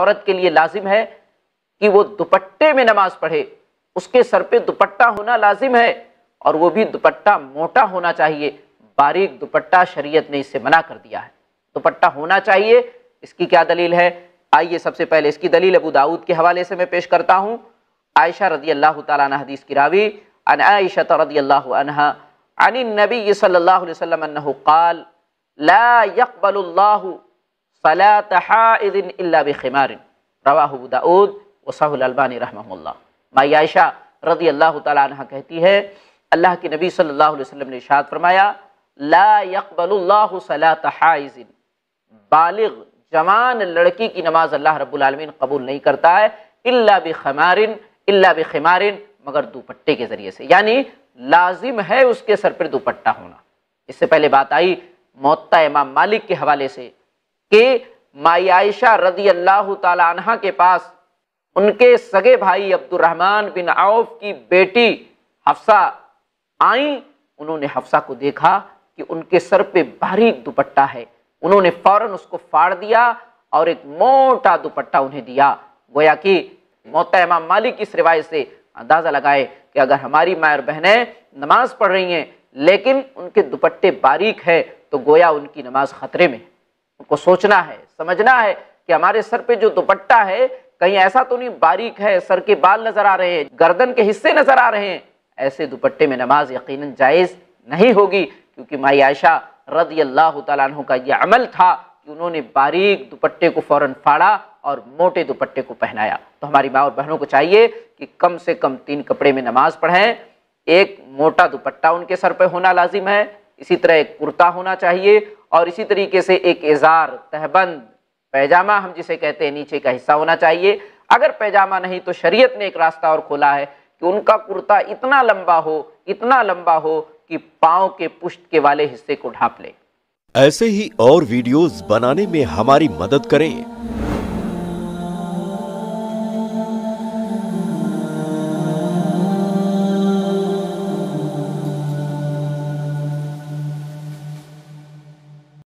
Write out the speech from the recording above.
औरत के लिए लाजिम है कि वो दुपट्टे में नमाज पढ़े उसके सर पे दुपट्टा होना लाजिम है और वो भी दुपट्टा मोटा होना चाहिए बारीक दुपट्टा शरीयत ने इससे मना कर दिया है दुपट्टा होना चाहिए इसकी क्या दलील है आइए सबसे पहले इसकी दलील अबू दाऊद के हवाले से मैं पेश करता हूँ आयशा रदी अल्लाह तदीस की रावी अन आयशा रदी अल्लाह अनहा अन नबी सल्ला वसम काल ला यकबल फला तहादिन बिखमारिन रदी अल्लाह तह कहती है अल्लाह के नबी सल्लल्लाहु अलैहि वसल्लम ने इशाद फरमाया ला यकबल्लाजिन बालिग जवान लड़की की नमाज अल्लाह रब्बुल रबालमीन कबूल नहीं करता है इल्ला बिखमारिन इल्ला बिखमारिन मगर दुपट्टे के ज़रिए से यानी लाजिम है उसके सर पर दुपट्टा होना इससे पहले बात आई मोता इमाम मालिक के हवाले से कि माई आयशा रदी अल्लाह तहा के पास उनके सगे भाई अब्दुलरहमान बिन आउफ की बेटी हफ्सा आई उन्होंने हफ्सा को देखा कि उनके सर पे भारी दुपट्टा है उन्होंने फौरन उसको फाड़ दिया और एक मोटा दुपट्टा उन्हें दिया गोया कि मोता इमाम मालिक इस रिवायत से अंदाज़ा लगाए कि अगर हमारी माए और बहनें नमाज पढ़ रही हैं लेकिन उनके दुपट्टे बारीक है तो गोया उनकी नमाज खतरे में है हमको सोचना है समझना है कि हमारे सर पे जो दुपट्टा है कहीं ऐसा तो नहीं बारीक है सर के बाल नजर आ रहे हैं गर्दन के हिस्से नजर आ रहे हैं ऐसे दुपट्टे में नमाज यकीन जायज़ नहीं होगी क्योंकि माई आयशा रदी अल्लाह तु का यह अमल था कि उन्होंने बारीक दुपट्टे को फ़ौरन फाड़ा और मोटे दुपट्टे को पहनाया तो हमारी माँ और बहनों को चाहिए कि कम से कम तीन कपड़े में नमाज पढ़ें एक मोटा दुपट्टा उनके सर पर होना लाजिम है इसी तरह एक कुर्ता होना चाहिए और इसी तरीके से एक इजार तहबंद पैजामा हम जिसे कहते हैं नीचे का हिस्सा होना चाहिए अगर पैजामा नहीं तो शरीयत ने एक रास्ता और खोला है कि उनका कुर्ता इतना लंबा हो इतना लंबा हो कि पाँव के पुष्ट के वाले हिस्से को ढांप ले ऐसे ही और वीडियोस बनाने में हमारी मदद करें